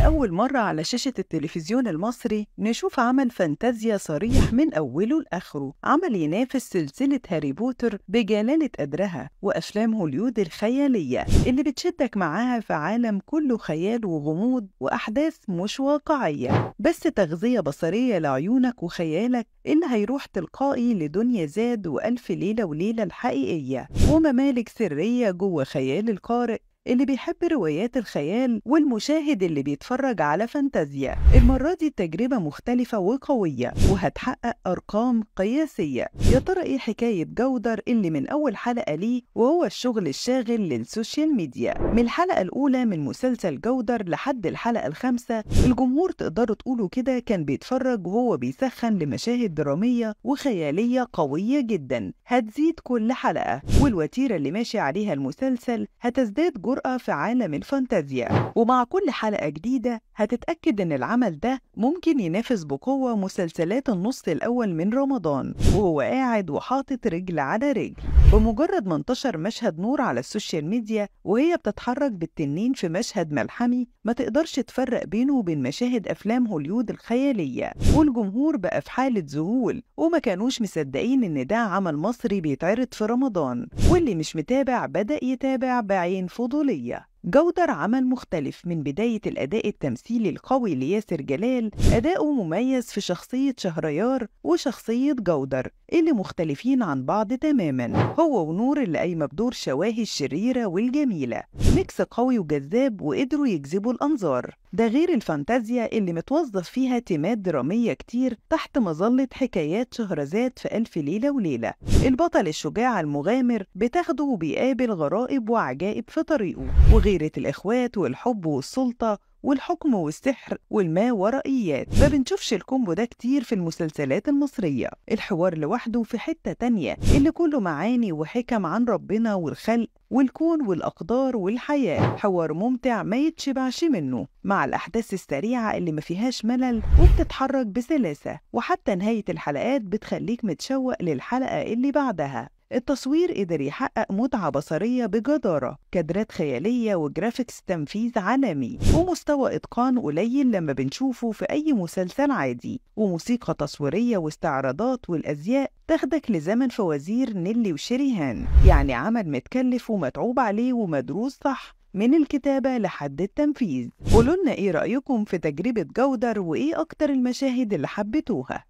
لأول مرة على شاشة التلفزيون المصري نشوف عمل فانتازيا صريح من أوله لآخره عمل ينافس سلسلة هاري بوتر بجلالة قدرها وأفلام هوليود الخيالية اللي بتشدك معاها في عالم كله خيال وغموض وأحداث مش واقعية بس تغذية بصرية لعيونك وخيالك اللي هيروح تلقائي لدنيا زاد وألف ليلة وليلة الحقيقية وممالك سرية جوه خيال القارئ اللي بيحب روايات الخيال والمشاهد اللي بيتفرج على فانتازيا المرة دي التجربة مختلفة وقوية وهتحقق أرقام قياسية يا ترى إيه حكاية جودر اللي من أول حلقة ليه وهو الشغل الشاغل للسوشيال ميديا من الحلقة الأولى من مسلسل جودر لحد الحلقة الخامسة الجمهور تقدروا تقولوا كده كان بيتفرج وهو بيسخن لمشاهد درامية وخيالية قوية جدا هتزيد كل حلقة والوتيرة اللي ماشي عليها المسلسل هتزداد الجرأة في عالم الفانتازيا ومع كل حلقة جديدة هتتأكد إن العمل ده ممكن ينافس بقوة مسلسلات النص الأول من رمضان وهو قاعد وحاطط رجل على رجل بمجرد ما انتشر مشهد نور على السوشيال ميديا وهي بتتحرك بالتنين في مشهد ملحمي ما تقدرش تفرق بينه وبين مشاهد أفلام هوليود الخيالية والجمهور بقى في حالة ذهول وما كانوش مصدقين إن ده عمل مصري بيتعرض في رمضان واللي مش متابع بدأ يتابع بعين فضولية جودر عمل مختلف من بداية الأداء التمثيلي القوي لياسر جلال أداؤه مميز في شخصية شهريار وشخصية جودر اللي مختلفين عن بعض تماما هو ونور اللي قايمة بدور شواهي الشريرة والجميلة ميكس قوي وجذاب وقدروا يجذبوا الأنظار ده غير الفانتازيا اللي متوظف فيها تيمات درامية كتير تحت مظلة حكايات شهرزاد في ألف ليلة وليلة البطل الشجاع المغامر بتاخده وبيقابل غرائب وعجائب في طريقه وغيرة الإخوات والحب والسلطة والحكم والسحر والماورائيات ما بنشوفش الكومبو ده كتير في المسلسلات المصرية الحوار لوحده في حتة تانية اللي كله معاني وحكم عن ربنا والخلق والكون والأقدار والحياة حوار ممتع ما يتشبعش منه مع الأحداث السريعة اللي ما فيهاش ملل وبتتحرك بسلاسة وحتى نهاية الحلقات بتخليك متشوق للحلقة اللي بعدها التصوير قدر يحقق متعة بصرية بجدارة كادرات خيالية وجرافيكس تنفيذ عالمي ومستوى إتقان قليل لما بنشوفه في أي مسلسل عادي وموسيقى تصويرية واستعراضات والأزياء تاخدك لزمن فوازير نيلي وشريهان يعني عمل متكلف ومتعوب عليه ومدروس صح من الكتابة لحد التنفيذ قولولنا ايه رأيكم في تجربة جودر وايه اكتر المشاهد اللي حبيتوها